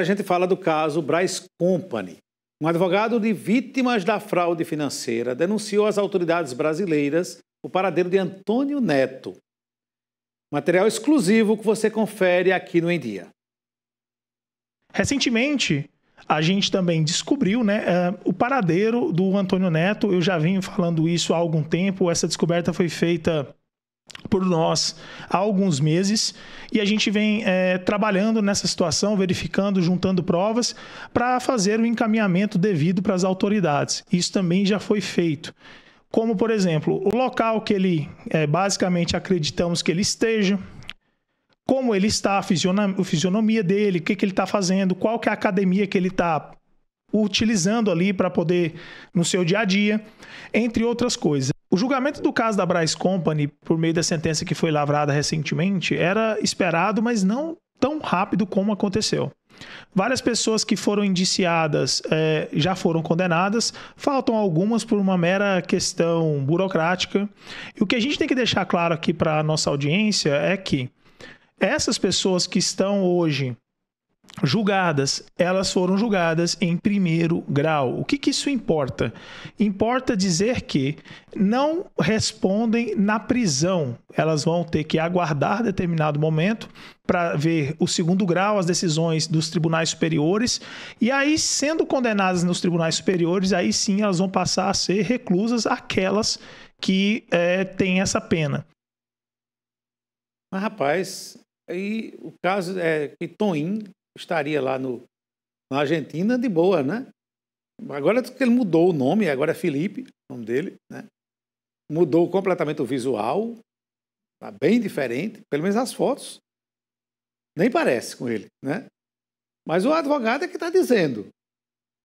a gente fala do caso Braz Company. Um advogado de vítimas da fraude financeira denunciou às autoridades brasileiras o paradeiro de Antônio Neto. Material exclusivo que você confere aqui no Em Dia. Recentemente, a gente também descobriu né, é, o paradeiro do Antônio Neto. Eu já vim falando isso há algum tempo. Essa descoberta foi feita por nós há alguns meses e a gente vem é, trabalhando nessa situação, verificando, juntando provas para fazer o encaminhamento devido para as autoridades. Isso também já foi feito. Como, por exemplo, o local que ele é, basicamente acreditamos que ele esteja, como ele está, a fisionomia dele, o que, que ele está fazendo, qual que é a academia que ele está utilizando ali para poder no seu dia a dia, entre outras coisas. O julgamento do caso da Bryce Company, por meio da sentença que foi lavrada recentemente, era esperado, mas não tão rápido como aconteceu. Várias pessoas que foram indiciadas é, já foram condenadas, faltam algumas por uma mera questão burocrática. E o que a gente tem que deixar claro aqui para a nossa audiência é que essas pessoas que estão hoje julgadas, elas foram julgadas em primeiro grau. O que, que, isso importa? Importa dizer que não respondem na prisão. Elas vão ter que aguardar determinado momento para ver o segundo grau, as decisões dos tribunais superiores, e aí, sendo condenadas nos tribunais superiores, aí sim elas vão passar a ser reclusas aquelas que é, têm essa pena. Mas, rapaz, aí o caso é que Toim estaria lá no, na Argentina de boa, né? Agora que ele mudou o nome, agora é Felipe, o nome dele, né? Mudou completamente o visual, tá bem diferente, pelo menos as fotos. Nem parece com ele, né? Mas o advogado é que está dizendo.